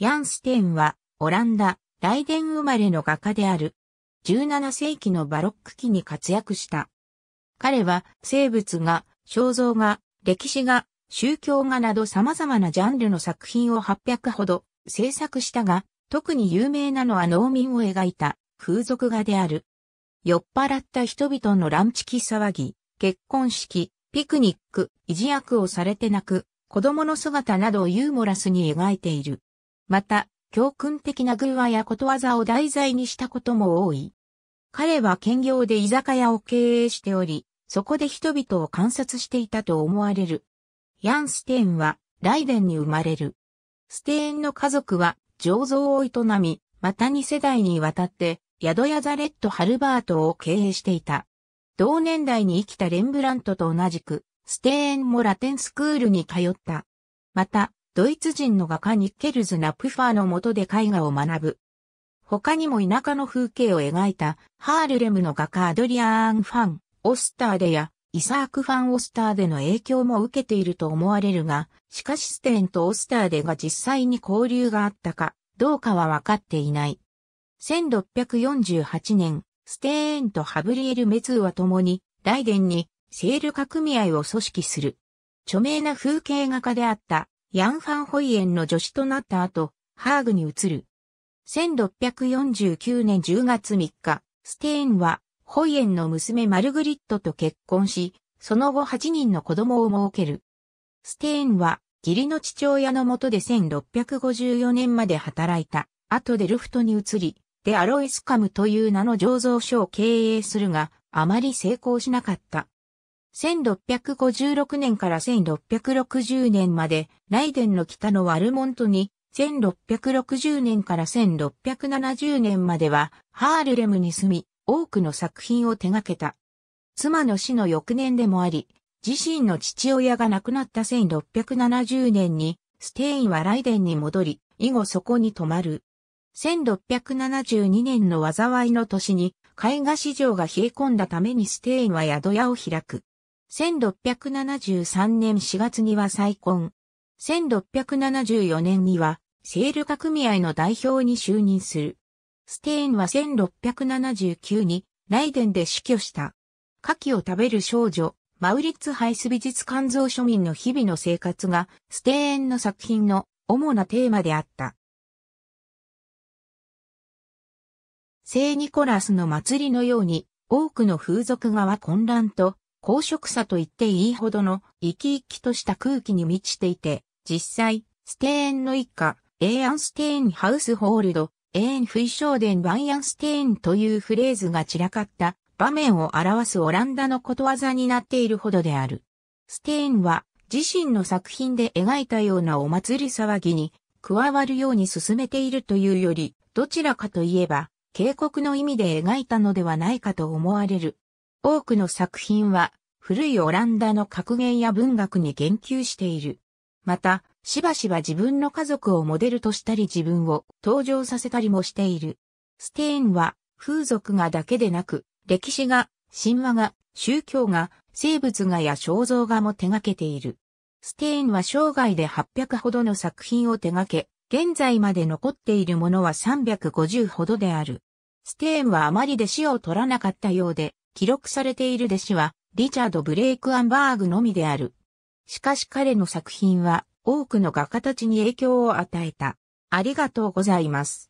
ヤンステンは、オランダ、ライデン生まれの画家である。17世紀のバロック期に活躍した。彼は、生物画、肖像画、歴史画、宗教画など様々なジャンルの作品を800ほど制作したが、特に有名なのは農民を描いた風俗画である。酔っ払った人々のランチキ騒ぎ、結婚式、ピクニック、維持役をされて泣く、子供の姿などをユーモラスに描いている。また、教訓的な偶話やことわざを題材にしたことも多い。彼は兼業で居酒屋を経営しており、そこで人々を観察していたと思われる。ヤン・ステーンは、ライデンに生まれる。ステーンの家族は、醸造を営み、また2世代にわたって、宿屋ザレット・ハルバートを経営していた。同年代に生きたレンブラントと同じく、ステーンもラテンスクールに通った。また、ドイツ人の画家ニッケルズ・ナプファーの下で絵画を学ぶ。他にも田舎の風景を描いたハールレムの画家アドリアーン・ファン、オスターデやイサーク・ファン・オスターデの影響も受けていると思われるが、しかしステーンとオスターデが実際に交流があったか、どうかは分かっていない。1648年、ステーンとハブリエル・メツーは共に、ライデンにセール化組合を組織する。著名な風景画家であったヤン・ファン・ホイエンの助手となった後、ハーグに移る。1649年10月3日、ステーンは、ホイエンの娘マルグリットと結婚し、その後8人の子供を設ける。ステーンは、義理の父親のもとで1654年まで働いた。後でルフトに移り、デアロイスカムという名の醸造所を経営するが、あまり成功しなかった。1656年から1660年まで、ライデンの北のワルモントに、1660年から1670年までは、ハールレムに住み、多くの作品を手掛けた。妻の死の翌年でもあり、自身の父親が亡くなった1670年に、ステインはライデンに戻り、以後そこに泊まる。1672年の災いの年に、絵画市場が冷え込んだためにステインは宿屋を開く。1673年4月には再婚。1674年には、セール化組合の代表に就任する。ステーンは1679に、ライデンで死去した。牡蠣を食べる少女、マウリッツ・ハイス美術館蔵庶民の日々の生活が、ステーンの作品の主なテーマであった。聖ニコラスの祭りのように、多くの風俗画は混乱と公職さと言っていいほどの生き生きとした空気に満ちていて、実際、ステーンの一家、エーアンステーンハウスホールド、エーンフイショーデンバイアンステーンというフレーズが散らかった場面を表すオランダのことわざになっているほどである。ステーンは自身の作品で描いたようなお祭り騒ぎに加わるように進めているというより、どちらかといえば、警告の意味で描いたのではないかと思われる。多くの作品は、古いオランダの格言や文学に言及している。また、しばしば自分の家族をモデルとしたり自分を登場させたりもしている。ステーンは、風俗がだけでなく、歴史が、神話が、宗教が、生物画や肖像画も手掛けている。ステーンは生涯で800ほどの作品を手掛け、現在まで残っているものは350ほどである。ステーンはあまり弟子を取らなかったようで、記録されている弟子はリチャード・ブレイクアンバーグのみである。しかし彼の作品は多くの画家たちに影響を与えた。ありがとうございます。